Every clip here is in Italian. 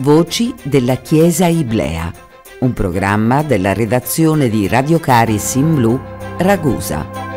Voci della Chiesa Iblea, un programma della redazione di Radio Caris in Blu, Ragusa.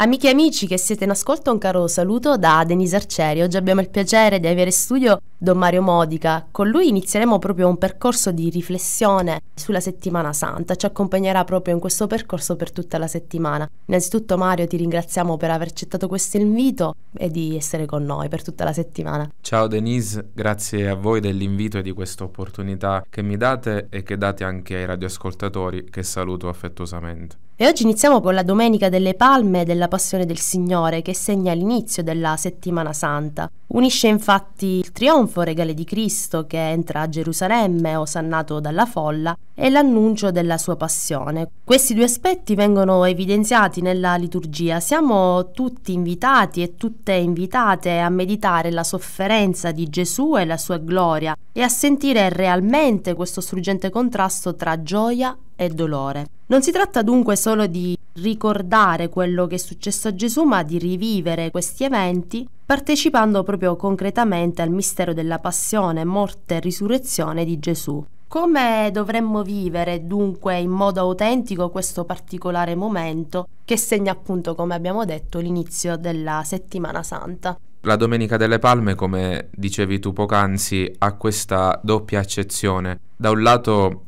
Amiche e amici che siete in ascolto, un caro saluto da Denise Arcerio. Oggi abbiamo il piacere di avere in studio Don Mario Modica. Con lui inizieremo proprio un percorso di riflessione sulla settimana santa, ci accompagnerà proprio in questo percorso per tutta la settimana. Innanzitutto Mario ti ringraziamo per aver accettato questo invito e di essere con noi per tutta la settimana. Ciao Denise, grazie a voi dell'invito e di questa opportunità che mi date e che date anche ai radioascoltatori che saluto affettuosamente. E oggi iniziamo con la Domenica delle Palme della Passione del Signore che segna l'inizio della settimana santa. Unisce infatti il trionfo trionfo regale di Cristo che entra a Gerusalemme osannato dalla folla e l'annuncio della sua passione. Questi due aspetti vengono evidenziati nella liturgia. Siamo tutti invitati e tutte invitate a meditare la sofferenza di Gesù e la sua gloria e a sentire realmente questo struggente contrasto tra gioia e dolore. Non si tratta dunque solo di ricordare quello che è successo a Gesù, ma di rivivere questi eventi partecipando proprio concretamente al mistero della passione, morte e risurrezione di Gesù. Come dovremmo vivere dunque in modo autentico questo particolare momento che segna appunto, come abbiamo detto, l'inizio della settimana santa? La Domenica delle Palme, come dicevi tu poc'anzi, ha questa doppia accezione. Da un lato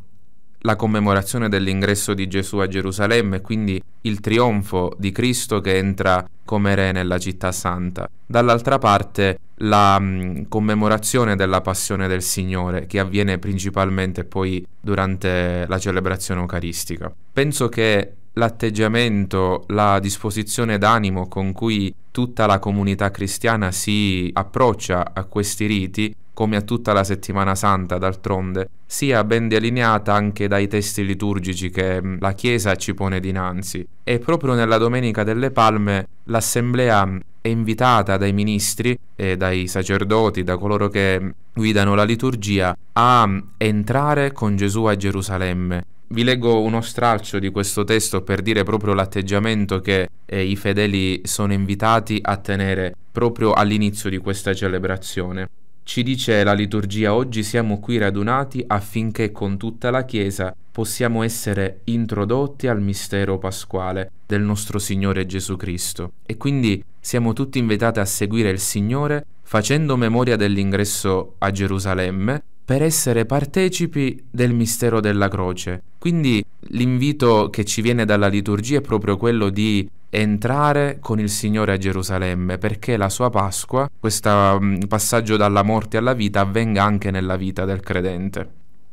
la commemorazione dell'ingresso di Gesù a Gerusalemme e quindi il trionfo di Cristo che entra come re nella città santa. Dall'altra parte la mm, commemorazione della passione del Signore che avviene principalmente poi durante la celebrazione eucaristica. Penso che l'atteggiamento, la disposizione d'animo con cui tutta la comunità cristiana si approccia a questi riti come a tutta la settimana santa d'altronde, sia ben delineata anche dai testi liturgici che mm, la Chiesa ci pone dinanzi. E proprio nella Domenica delle Palme l'Assemblea mm, è invitata dai ministri e dai sacerdoti, da coloro che mm, guidano la liturgia, a entrare con Gesù a Gerusalemme. Vi leggo uno stralcio di questo testo per dire proprio l'atteggiamento che eh, i fedeli sono invitati a tenere proprio all'inizio di questa celebrazione. Ci dice la liturgia oggi siamo qui radunati affinché con tutta la Chiesa possiamo essere introdotti al mistero pasquale del nostro Signore Gesù Cristo. E quindi siamo tutti invitati a seguire il Signore facendo memoria dell'ingresso a Gerusalemme per essere partecipi del mistero della croce. Quindi l'invito che ci viene dalla liturgia è proprio quello di entrare con il Signore a Gerusalemme, perché la sua Pasqua, questo mm, passaggio dalla morte alla vita, avvenga anche nella vita del credente.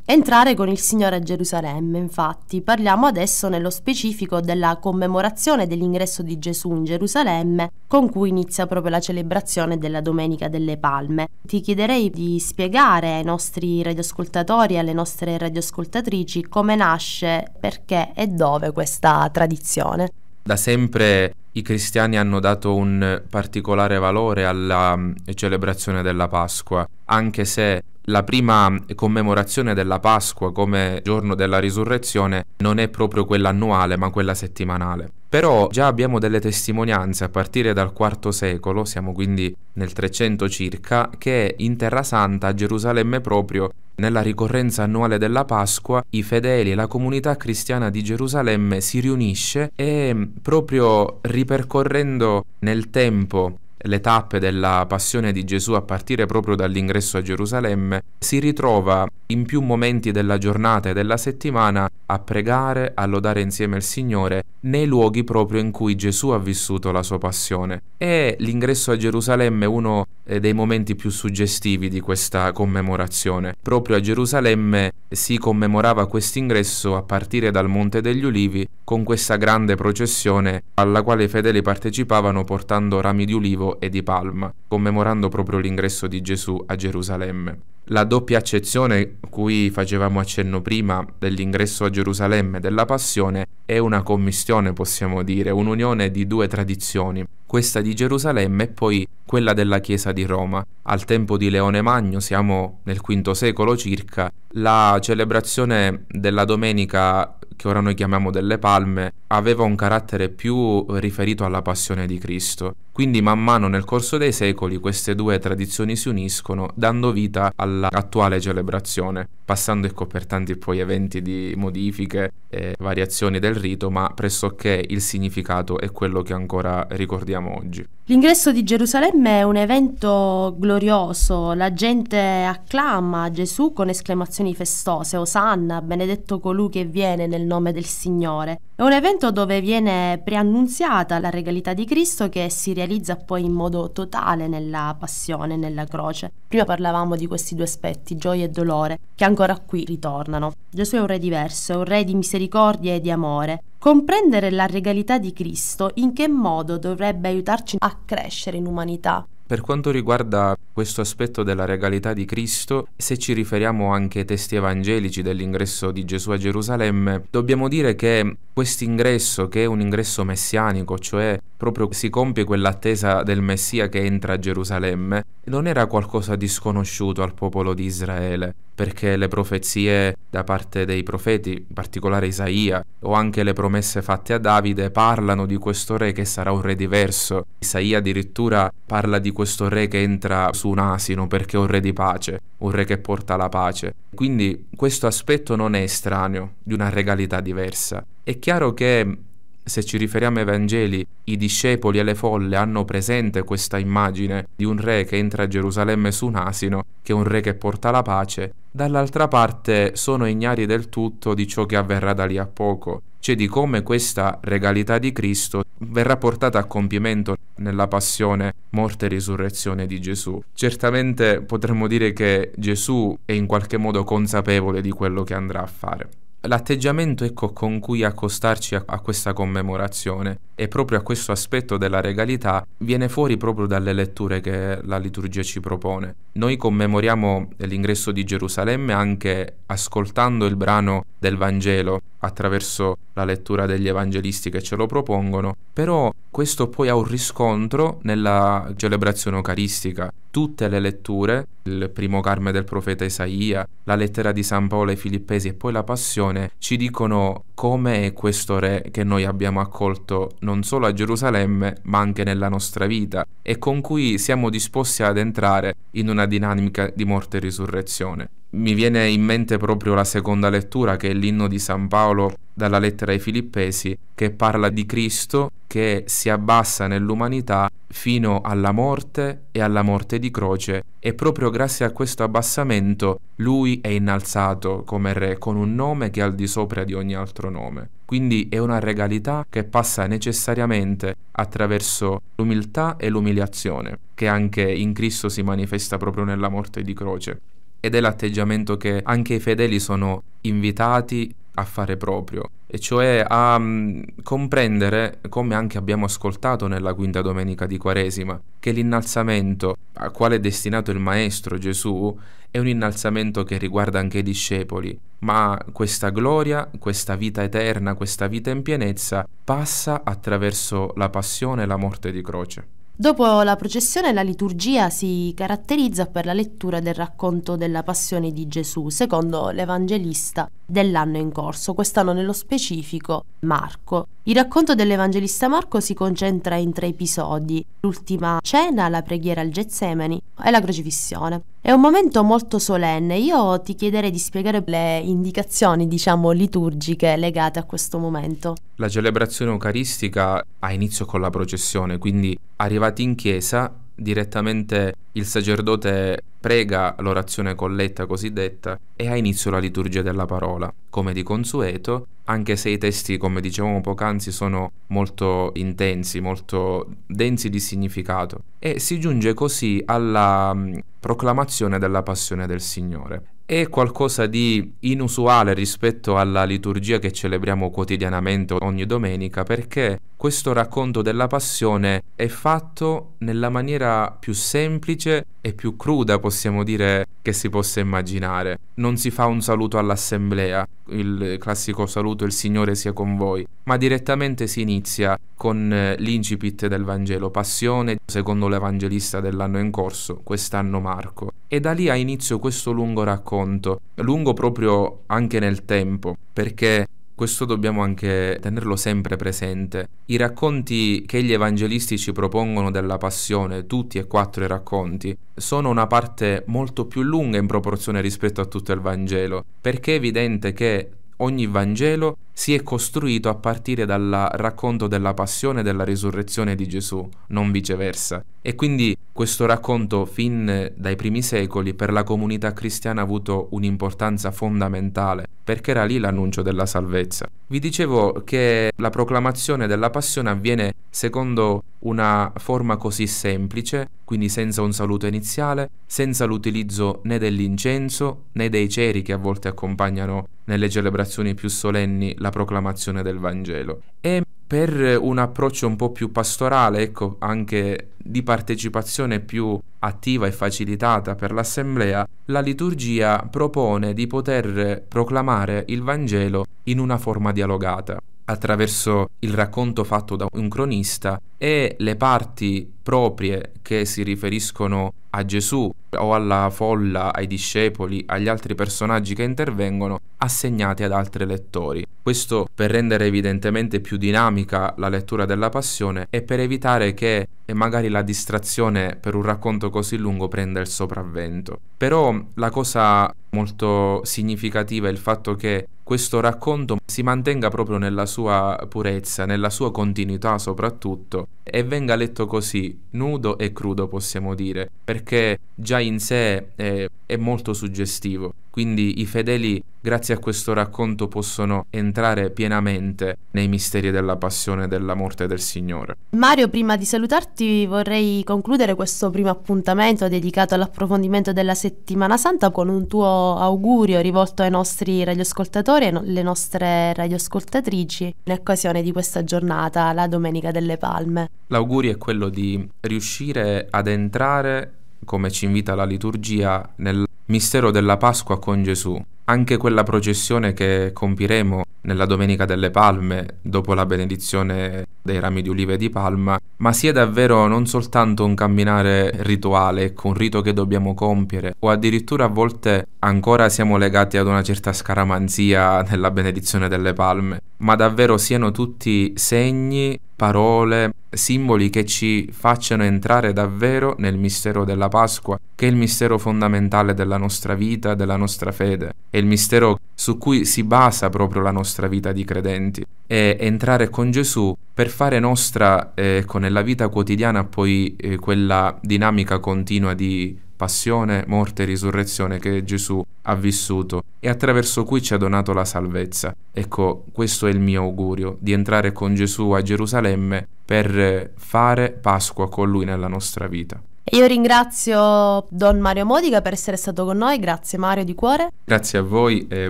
Entrare con il Signore a Gerusalemme, infatti, parliamo adesso nello specifico della commemorazione dell'ingresso di Gesù in Gerusalemme, con cui inizia proprio la celebrazione della Domenica delle Palme. Ti chiederei di spiegare ai nostri radioascoltatori e alle nostre radioascoltatrici come nasce, perché e dove questa tradizione. Da sempre i cristiani hanno dato un particolare valore alla mm, celebrazione della Pasqua, anche se la prima commemorazione della Pasqua come giorno della risurrezione non è proprio quella annuale, ma quella settimanale. Però già abbiamo delle testimonianze a partire dal IV secolo, siamo quindi nel 300 circa, che in Terra Santa, a Gerusalemme proprio, nella ricorrenza annuale della Pasqua i fedeli e la comunità cristiana di Gerusalemme si riunisce e mm, proprio ripercorrendo nel tempo le tappe della passione di Gesù a partire proprio dall'ingresso a Gerusalemme, si ritrova in più momenti della giornata e della settimana a pregare, a lodare insieme il Signore, nei luoghi proprio in cui Gesù ha vissuto la sua passione. E l'ingresso a Gerusalemme è uno dei momenti più suggestivi di questa commemorazione. Proprio a Gerusalemme si commemorava quest'ingresso a partire dal Monte degli Ulivi con questa grande processione alla quale i fedeli partecipavano portando rami di ulivo e di palma, commemorando proprio l'ingresso di Gesù a Gerusalemme la doppia accezione cui facevamo accenno prima dell'ingresso a Gerusalemme della Passione è una commistione, possiamo dire, un'unione di due tradizioni, questa di Gerusalemme e poi quella della Chiesa di Roma. Al tempo di Leone Magno, siamo nel V secolo circa, la celebrazione della domenica che ora noi chiamiamo delle palme aveva un carattere più riferito alla passione di Cristo. Quindi man mano nel corso dei secoli queste due tradizioni si uniscono dando vita all'attuale celebrazione, passando ecco per tanti poi eventi di modifiche e variazioni del rito, ma pressoché il significato è quello che ancora ricordiamo oggi. L'ingresso di Gerusalemme è un evento glorioso, la gente acclama Gesù con esclamazioni festose, Osanna, benedetto colui che viene nel nome del Signore. È un evento dove viene preannunziata la regalità di Cristo che si realizza poi in modo totale nella passione, nella croce. Prima parlavamo di questi due aspetti, gioia e dolore, che ancora qui ritornano. Gesù è un re diverso, è un re di misericordia e di amore. Comprendere la regalità di Cristo in che modo dovrebbe aiutarci a crescere in umanità? Per quanto riguarda questo aspetto della regalità di Cristo, se ci riferiamo anche ai testi evangelici dell'ingresso di Gesù a Gerusalemme, dobbiamo dire che questo ingresso, che è un ingresso messianico, cioè proprio si compie quell'attesa del Messia che entra a Gerusalemme, non era qualcosa di sconosciuto al popolo di Israele, perché le profezie da parte dei profeti, in particolare Isaia, o anche le promesse fatte a Davide, parlano di questo re che sarà un re diverso. Isaia addirittura parla di questo re che entra su un asino perché è un re di pace, un re che porta la pace. Quindi questo aspetto non è estraneo, di una regalità diversa. È chiaro che se ci riferiamo ai Vangeli, i discepoli e le folle hanno presente questa immagine di un re che entra a Gerusalemme su un asino, che è un re che porta la pace, dall'altra parte sono ignari del tutto di ciò che avverrà da lì a poco, cioè di come questa regalità di Cristo verrà portata a compimento nella passione, morte e risurrezione di Gesù. Certamente potremmo dire che Gesù è in qualche modo consapevole di quello che andrà a fare. L'atteggiamento ecco, con cui accostarci a, a, questa commemorazione e proprio a questo aspetto della regalità viene fuori proprio dalle letture che la liturgia ci propone. Noi commemoriamo l'ingresso di Gerusalemme anche ascoltando il brano del Vangelo attraverso la lettura degli evangelisti che ce lo propongono, però questo poi ha un riscontro nella celebrazione eucaristica. Tutte le letture, il primo carme del profeta Isaia, la lettera di San Paolo ai Filippesi e poi la passione, ci dicono come è questo re che noi abbiamo accolto non solo a Gerusalemme ma anche nella nostra vita e con cui siamo disposti ad entrare in una dinamica di morte e risurrezione. Mi viene in mente proprio la seconda lettura che è l'inno di San Paolo dalla lettera ai Filippesi che parla di Cristo che si abbassa nell'umanità fino alla morte e alla morte di croce e proprio grazie a questo abbassamento lui è innalzato come re con un nome che è al di sopra di ogni altro nome. Quindi è una regalità che passa necessariamente attraverso l'umiltà e l'umiliazione, che anche in Cristo si manifesta proprio nella morte di croce. Ed è l'atteggiamento che anche i fedeli sono invitati a fare proprio, e cioè a mh, mm, comprendere, come anche abbiamo ascoltato nella quinta domenica di Quaresima, che l'innalzamento al quale è destinato il Maestro Gesù è un innalzamento che riguarda anche i discepoli, ma questa gloria, questa vita eterna, questa vita in pienezza passa attraverso la passione e la morte di croce. Dopo la processione la liturgia si caratterizza per la lettura del racconto della passione di Gesù, secondo l'Evangelista, dell'anno in corso, quest'anno nello specifico Marco. Il racconto dell'Evangelista Marco si concentra in tre episodi, l'ultima cena, la preghiera al Getsemani e la crocifissione. È un momento molto solenne, io ti chiederei di spiegare le indicazioni, diciamo, liturgiche legate a questo momento. La celebrazione eucaristica ha inizio con la processione, quindi arrivati in chiesa direttamente il sacerdote prega l'orazione colletta cosiddetta e ha inizio la liturgia della parola, come di consueto, anche se i testi, come dicevamo poc'anzi, sono molto intensi, molto densi di significato, e si giunge così alla mm, proclamazione della passione del Signore è qualcosa di inusuale rispetto alla liturgia che celebriamo quotidianamente ogni domenica perché questo racconto della passione è fatto nella maniera più semplice e più cruda, possiamo dire, che si possa immaginare. Non si fa un saluto all'assemblea, il classico saluto il Signore sia con voi, ma direttamente si inizia con eh, l'incipit del Vangelo, passione secondo l'Evangelista dell'anno in corso, quest'anno Marco. E da lì ha inizio questo lungo racconto, lungo proprio anche nel tempo, perché questo dobbiamo anche tenerlo sempre presente. I racconti che gli evangelisti ci propongono della passione, tutti e quattro i racconti, sono una parte molto più lunga in proporzione rispetto a tutto il Vangelo, perché è evidente che ogni Vangelo si è costruito a partire dal racconto della passione e della risurrezione di Gesù, non viceversa. E quindi questo racconto fin dai primi secoli per la comunità cristiana ha avuto un'importanza fondamentale, perché era lì l'annuncio della salvezza. Vi dicevo che la proclamazione della passione avviene secondo una forma così semplice, quindi senza un saluto iniziale, senza l'utilizzo né dell'incenso né dei ceri che a volte accompagnano nelle celebrazioni più solenni la proclamazione del Vangelo. E per un approccio un po' più pastorale, ecco, anche di partecipazione più attiva e facilitata per l'assemblea, la liturgia propone di poter proclamare il Vangelo in una forma dialogata attraverso il racconto fatto da un cronista e le parti proprie che si riferiscono a Gesù o alla folla, ai discepoli, agli altri personaggi che intervengono, assegnate ad altri lettori. Questo per rendere evidentemente più dinamica la lettura della passione e per evitare che magari la distrazione per un racconto così lungo prenda il sopravvento. Però la cosa molto significativa è il fatto che questo racconto si mantenga proprio nella sua purezza, nella sua continuità soprattutto, e venga letto così, nudo e crudo possiamo dire, perché già in sé è, è molto suggestivo. Quindi i fedeli, grazie a questo racconto, possono entrare pienamente nei misteri della passione e della morte del Signore. Mario, prima di salutarti, vorrei concludere questo primo appuntamento dedicato all'approfondimento della Settimana Santa con un tuo augurio rivolto ai nostri radioascoltatori e alle nostre radioascoltatrici in occasione di questa giornata, la Domenica delle Palme. L'augurio è quello di riuscire ad entrare, come ci invita la liturgia, nel mistero della Pasqua con Gesù, anche quella processione che compiremo nella Domenica delle Palme, dopo la benedizione dei rami di ulive di palma, ma sia davvero non soltanto un camminare rituale, ecco, un rito che dobbiamo compiere, o addirittura a volte ancora siamo legati ad una certa scaramanzia nella benedizione delle palme, ma davvero siano tutti segni, parole, simboli che ci facciano entrare davvero nel mistero della Pasqua, che è il mistero fondamentale della nostra vita, della nostra fede è il mistero su cui si basa proprio la nostra vita di credenti. È entrare con Gesù per fare nostra ecco, nella vita quotidiana poi eh, quella dinamica continua di passione, morte e risurrezione che Gesù ha vissuto e attraverso cui ci ha donato la salvezza. Ecco, questo è il mio augurio, di entrare con Gesù a Gerusalemme per eh, fare Pasqua con lui nella nostra vita. Io ringrazio Don Mario Modica per essere stato con noi, grazie Mario di cuore. Grazie a voi e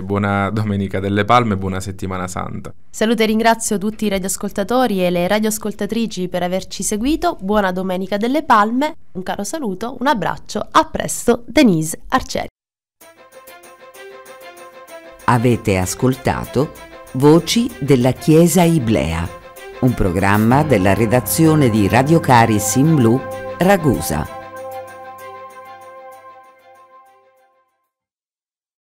buona Domenica delle Palme e buona settimana santa. Saluto e ringrazio tutti i radioascoltatori e le radioascoltatrici per averci seguito, buona Domenica delle Palme, un caro saluto, un abbraccio, a presto, Denise Arcelli. Avete ascoltato Voci della Chiesa Iblea, un programma della redazione di Radio Caris in Blu Ragusa.